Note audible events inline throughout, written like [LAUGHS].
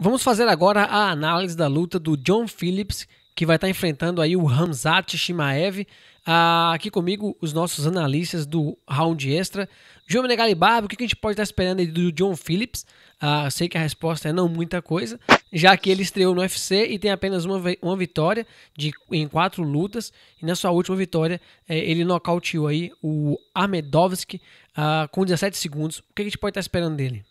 Vamos fazer agora a análise da luta do John Phillips, que vai estar enfrentando aí o Hamzat Shimaev. Ah, aqui comigo, os nossos analistas do Round Extra. João Menegali Barba, o que a gente pode estar esperando aí do John Phillips? Ah, sei que a resposta é não muita coisa, já que ele estreou no UFC e tem apenas uma, uma vitória de, em quatro lutas. E na sua última vitória, eh, ele nocauteou aí o Armedovski ah, com 17 segundos. O que a gente pode estar esperando dele?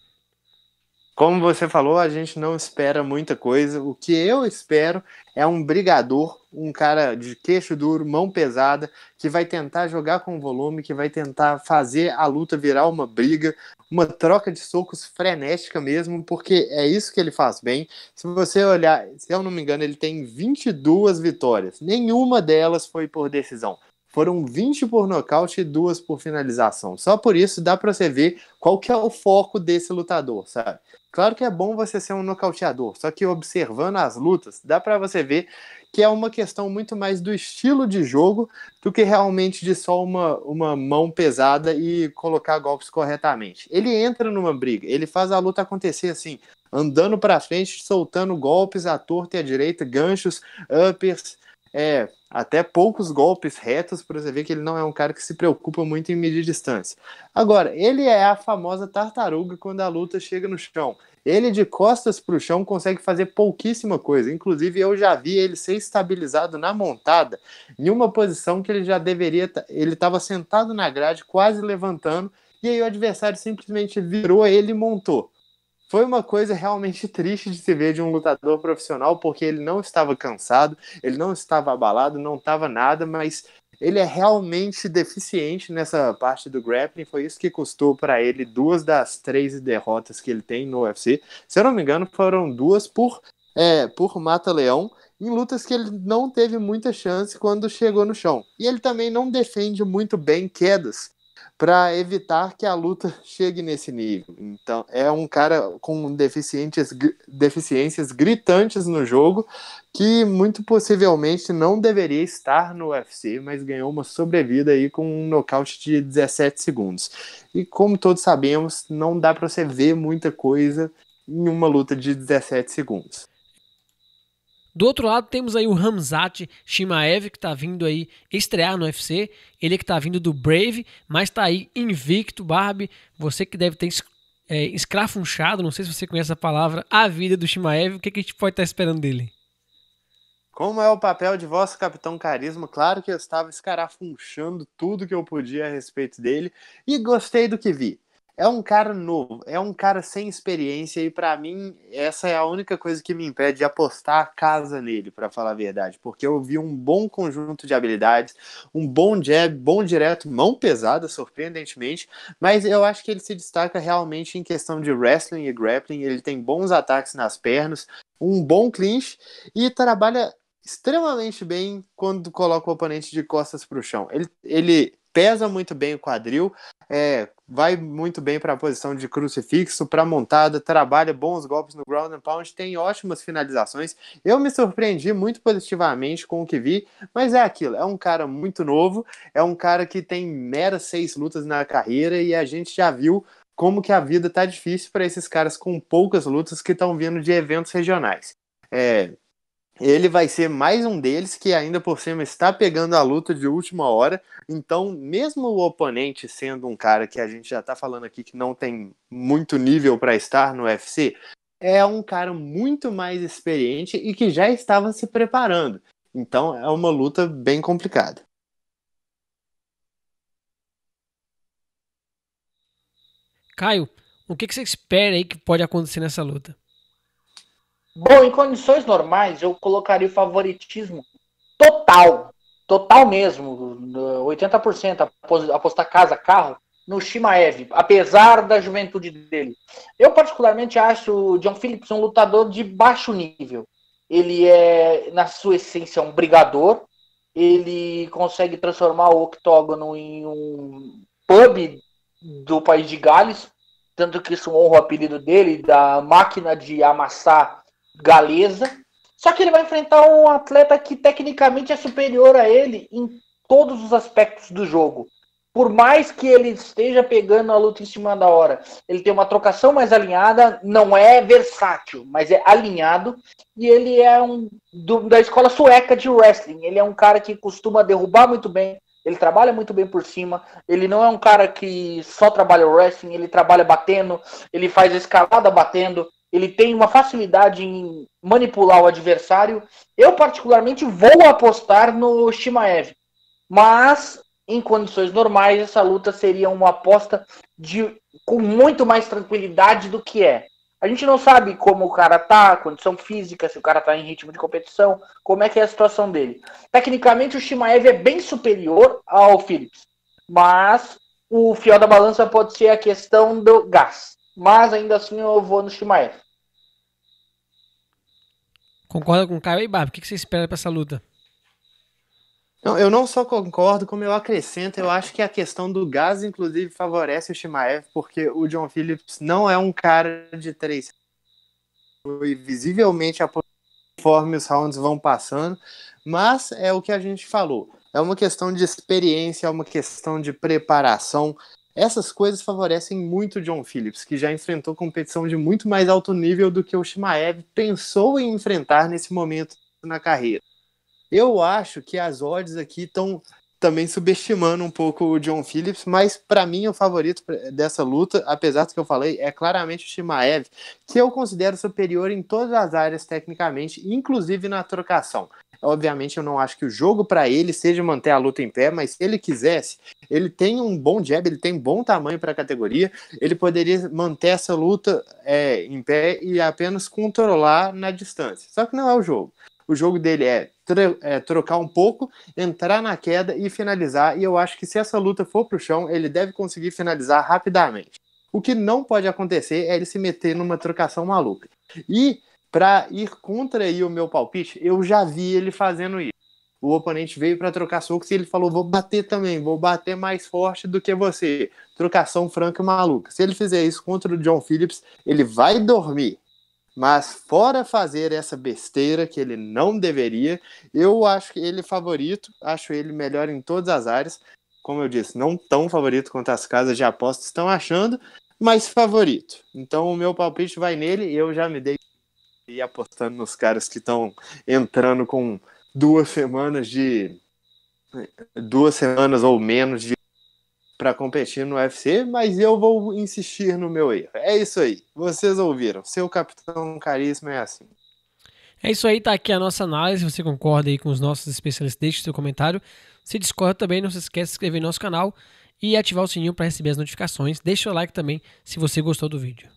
Como você falou, a gente não espera muita coisa. O que eu espero é um brigador, um cara de queixo duro, mão pesada, que vai tentar jogar com volume, que vai tentar fazer a luta virar uma briga, uma troca de socos frenética mesmo, porque é isso que ele faz bem. Se você olhar, se eu não me engano, ele tem 22 vitórias. Nenhuma delas foi por decisão. Foram 20 por nocaute e duas por finalização. Só por isso dá para você ver qual que é o foco desse lutador, sabe? Claro que é bom você ser um nocauteador, só que observando as lutas, dá para você ver que é uma questão muito mais do estilo de jogo do que realmente de só uma, uma mão pesada e colocar golpes corretamente. Ele entra numa briga, ele faz a luta acontecer assim, andando para frente, soltando golpes à torta e à direita, ganchos, uppers, é, até poucos golpes retos para você ver que ele não é um cara que se preocupa muito em medir distância. Agora, ele é a famosa tartaruga quando a luta chega no chão. Ele de costas para o chão consegue fazer pouquíssima coisa. Inclusive, eu já vi ele ser estabilizado na montada, em uma posição que ele já deveria. Ele estava sentado na grade, quase levantando, e aí o adversário simplesmente virou ele e montou. Foi uma coisa realmente triste de se ver de um lutador profissional, porque ele não estava cansado, ele não estava abalado, não estava nada, mas ele é realmente deficiente nessa parte do grappling. Foi isso que custou para ele duas das três derrotas que ele tem no UFC. Se eu não me engano, foram duas por, é, por mata-leão em lutas que ele não teve muita chance quando chegou no chão. E ele também não defende muito bem quedas para evitar que a luta [LAUGHS] chegue nesse nível. Então, é um cara com deficiências, deficiências gritantes no jogo, que muito possivelmente não deveria estar no UFC, mas ganhou uma sobrevida aí com um nocaute de 17 segundos. E como todos sabemos, não dá para você ver muita coisa em uma luta de 17 segundos. Do outro lado, temos aí o Ramzat Shimaev, que está vindo aí estrear no UFC. Ele que está vindo do Brave, mas está aí invicto, Barbie. Você que deve ter é, escrafunchado, não sei se você conhece a palavra, a vida do Shimaev. O que, que a gente pode estar tá esperando dele? Como é o papel de vosso capitão carisma? Claro que eu estava escarafunchando tudo que eu podia a respeito dele e gostei do que vi é um cara novo, é um cara sem experiência e para mim essa é a única coisa que me impede de apostar a casa nele, para falar a verdade, porque eu vi um bom conjunto de habilidades, um bom jab, bom direto, mão pesada, surpreendentemente, mas eu acho que ele se destaca realmente em questão de wrestling e grappling, ele tem bons ataques nas pernas, um bom clinch e trabalha extremamente bem quando coloca o oponente de costas para o chão. Ele, ele pesa muito bem o quadril, é, vai muito bem para a posição de crucifixo, para montada, trabalha bons golpes no ground and pound, tem ótimas finalizações. Eu me surpreendi muito positivamente com o que vi, mas é aquilo, é um cara muito novo, é um cara que tem meras seis lutas na carreira e a gente já viu como que a vida tá difícil para esses caras com poucas lutas que estão vindo de eventos regionais. É, ele vai ser mais um deles que ainda por cima está pegando a luta de última hora. Então, mesmo o oponente sendo um cara que a gente já está falando aqui que não tem muito nível para estar no UFC, é um cara muito mais experiente e que já estava se preparando. Então, é uma luta bem complicada. Caio, o que, que você espera aí que pode acontecer nessa luta? Bom, em condições normais, eu colocaria o favoritismo total, total mesmo, 80% apostar casa, carro, no Shimaev, apesar da juventude dele. Eu particularmente acho o John Phillips um lutador de baixo nível. Ele é, na sua essência, um brigador. Ele consegue transformar o octógono em um pub do país de Gales, tanto que isso honra o apelido dele, da máquina de amassar galesa. Só que ele vai enfrentar um atleta que tecnicamente é superior a ele em todos os aspectos do jogo. Por mais que ele esteja pegando a luta em cima da hora, ele tem uma trocação mais alinhada, não é versátil, mas é alinhado. E ele é um do, da escola sueca de wrestling. Ele é um cara que costuma derrubar muito bem, ele trabalha muito bem por cima, ele não é um cara que só trabalha wrestling, ele trabalha batendo, ele faz escalada batendo, ele tem uma facilidade em manipular o adversário. Eu, particularmente, vou apostar no Shimaev. Mas, em condições normais, essa luta seria uma aposta de, com muito mais tranquilidade do que é. A gente não sabe como o cara tá, condição física, se o cara tá em ritmo de competição, como é que é a situação dele. Tecnicamente, o Shimaev é bem superior ao Phillips, mas o fiel da balança pode ser a questão do gás mas ainda assim eu vou no Shimaev. Concorda com o Caio aí, Barba? O que você espera para essa luta? Não, eu não só concordo, como eu acrescento, eu acho que a questão do gás, inclusive, favorece o Shimaev, porque o John Phillips não é um cara de três. E visivelmente, conforme os rounds vão passando, mas é o que a gente falou. É uma questão de experiência, é uma questão de preparação, essas coisas favorecem muito John Phillips, que já enfrentou competição de muito mais alto nível do que o Shimaev pensou em enfrentar nesse momento na carreira. Eu acho que as odds aqui estão também subestimando um pouco o John Phillips, mas para mim o favorito dessa luta, apesar do que eu falei, é claramente o Shimaev, que eu considero superior em todas as áreas tecnicamente, inclusive na trocação. Obviamente, eu não acho que o jogo para ele seja manter a luta em pé, mas se ele quisesse, ele tem um bom jab, ele tem um bom tamanho para a categoria, ele poderia manter essa luta é, em pé e apenas controlar na distância. Só que não é o jogo. O jogo dele é, é trocar um pouco, entrar na queda e finalizar. E eu acho que se essa luta for para o chão, ele deve conseguir finalizar rapidamente. O que não pode acontecer é ele se meter numa trocação maluca. E para ir contra aí o meu palpite, eu já vi ele fazendo isso. O oponente veio para trocar socos e ele falou: vou bater também, vou bater mais forte do que você. Trocação franca maluca. Se ele fizer isso contra o John Phillips, ele vai dormir. Mas fora fazer essa besteira que ele não deveria, eu acho que ele é favorito, acho ele melhor em todas as áreas. Como eu disse, não tão favorito quanto as casas de apostas estão achando, mas favorito. Então o meu palpite vai nele, eu já me dei e apostando nos caras que estão entrando com duas semanas de duas semanas ou menos de para competir no UFC, mas eu vou insistir no meu erro. É isso aí. Vocês ouviram. Seu capitão caríssimo é assim. É isso aí, tá aqui a nossa análise. Você concorda aí com os nossos especialistas? Deixe seu comentário. Se discorda também, não se esqueça de se inscrever no nosso canal e ativar o sininho para receber as notificações. Deixa o like também se você gostou do vídeo.